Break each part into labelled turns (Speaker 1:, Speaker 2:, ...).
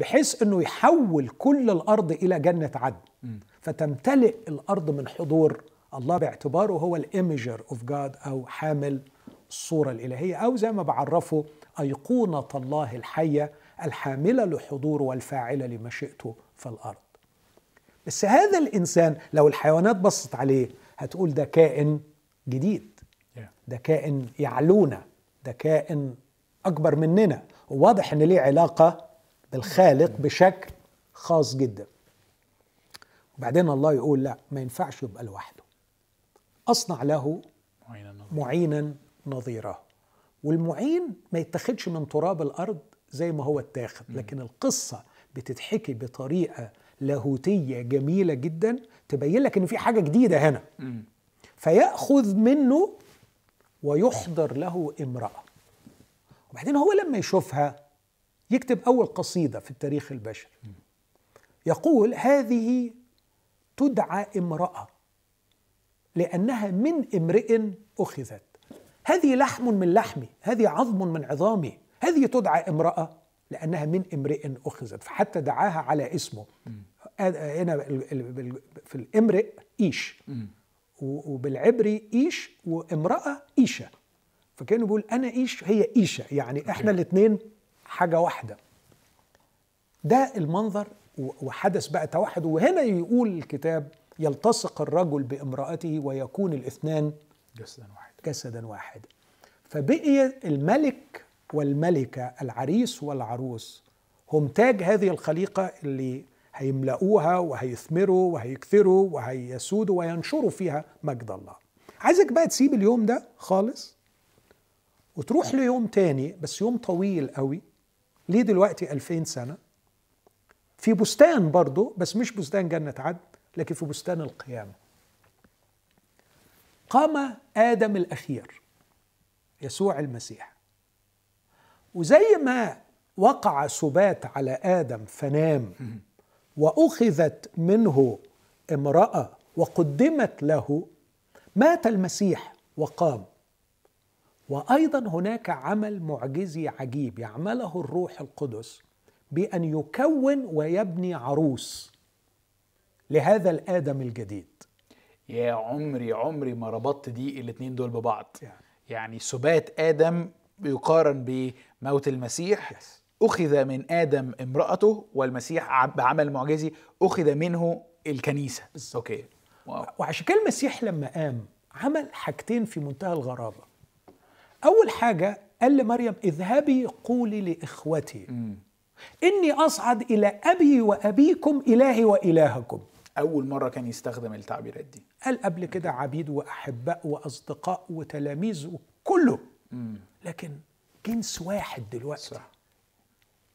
Speaker 1: بحيث انه يحول كل الارض الى جنه عدن فتمتلئ الارض من حضور الله باعتباره هو الايمجر اوف جاد او حامل الصوره الالهيه او زي ما بعرفه ايقونه الله الحيه الحامله لحضوره والفاعله لمشيئته في الارض بس هذا الانسان لو الحيوانات بصت عليه هتقول ده كائن جديد ده كائن يعلونا ده كائن اكبر مننا وواضح ان ليه علاقه بالخالق بشكل خاص جدا وبعدين الله يقول لا ما ينفعش يبقى لوحده أصنع له معينا نظيره والمعين ما يتاخدش من تراب الأرض زي ما هو اتاخد لكن القصة بتتحكي بطريقة لاهوتية جميلة جدا تبين لك إن في حاجة جديدة هنا فيأخذ منه ويحضر له امرأة وبعدين هو لما يشوفها يكتب أول قصيدة في التاريخ البشري يقول هذه تدعى امرأة لأنها من امرئ أخذت هذه لحم من لحمي هذه عظم من عظامي هذه تدعى امرأة لأنها من امرئ أخذت فحتى دعاها على اسمه هنا في الامرئ إيش وبالعبري إيش وامرأة إيشة فكانه بيقول أنا إيش هي إيشة يعني إحنا الاثنين حاجه واحده ده المنظر وحدث بقى توحد وهنا يقول الكتاب يلتصق الرجل بامرأته ويكون الاثنان جسدا واحدا جسدا واحدا فبقي الملك والملكة العريس والعروس هم تاج هذه الخليقة اللي هيملأوها وهيثمروا وهيكثروا وهيسودوا وينشروا فيها مجد الله عايزك بقى تسيب اليوم ده خالص وتروح ليوم تاني بس يوم طويل قوي ليه دلوقتي 2000 سنه في بستان برضه بس مش بستان جنه عدن لكن في بستان القيامه قام ادم الاخير يسوع المسيح وزي ما وقع سبات على ادم فنام واخذت منه امراه وقدمت له مات المسيح وقام وايضا هناك عمل معجزي عجيب يعمله الروح القدس بان يكون ويبني عروس لهذا الادم الجديد يا عمري عمري ما ربطت دي الاثنين دول ببعض يعني, يعني سبات ادم يقارن بموت المسيح يس. اخذ من ادم امراته والمسيح بعمل معجزي اخذ منه الكنيسه بالزبط. اوكي واو. وعشان كده المسيح لما قام عمل حاجتين في منتهى الغرابه أول حاجة قال لمريم اذهبي قولي لإخوتي إني أصعد إلى أبي وأبيكم إلهي وإلهكم أول مرة كان يستخدم التعبيرات دي قال قبل كده عبيد وأحباء وأصدقاء وتلاميذ وكله مم. لكن جنس واحد دلوقتي صح.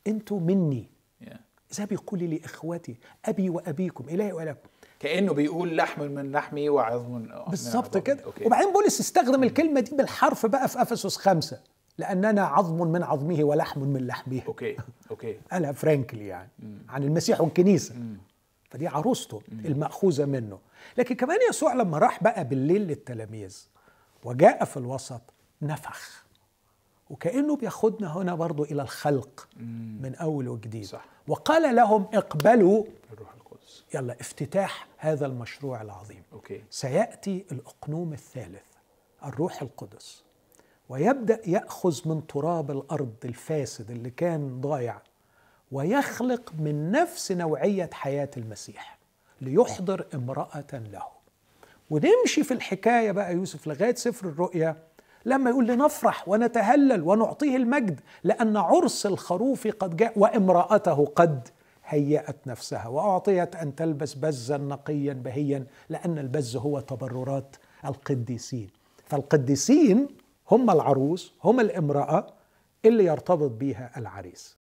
Speaker 1: أنتوا مني yeah. ذهبي قولي لإخوتي أبي وأبيكم إلهي وإلهكم كانه بيقول لحم من لحمي وعظم من بالظبط كده أوكي. وبعدين بولس استخدم الكلمه دي بالحرف بقى في افسس خمسة لاننا عظم من عظمه ولحم من لحمه اوكي اوكي قالها فرانكلي يعني عن المسيح والكنيسه فدي عروسته الماخوذه منه لكن كمان يسوع لما راح بقى بالليل للتلاميذ وجاء في الوسط نفخ وكانه بياخدنا هنا برضو الى الخلق من اول وجديد صح. وقال لهم اقبلوا الروح يلا افتتاح هذا المشروع العظيم أوكي. سيأتي الأقنوم الثالث الروح القدس ويبدأ يأخذ من تراب الأرض الفاسد اللي كان ضايع ويخلق من نفس نوعية حياة المسيح ليحضر امرأة له ونمشي في الحكاية بقى يوسف لغاية سفر الرؤيا لما يقول لنفرح ونتهلل ونعطيه المجد لأن عرس الخروف قد جاء وامرأته قد هيأت نفسها وأعطيت أن تلبس بزا نقيا بهيا لأن البز هو تبررات القديسين فالقديسين هم العروس هم الامرأة اللي يرتبط بيها العريس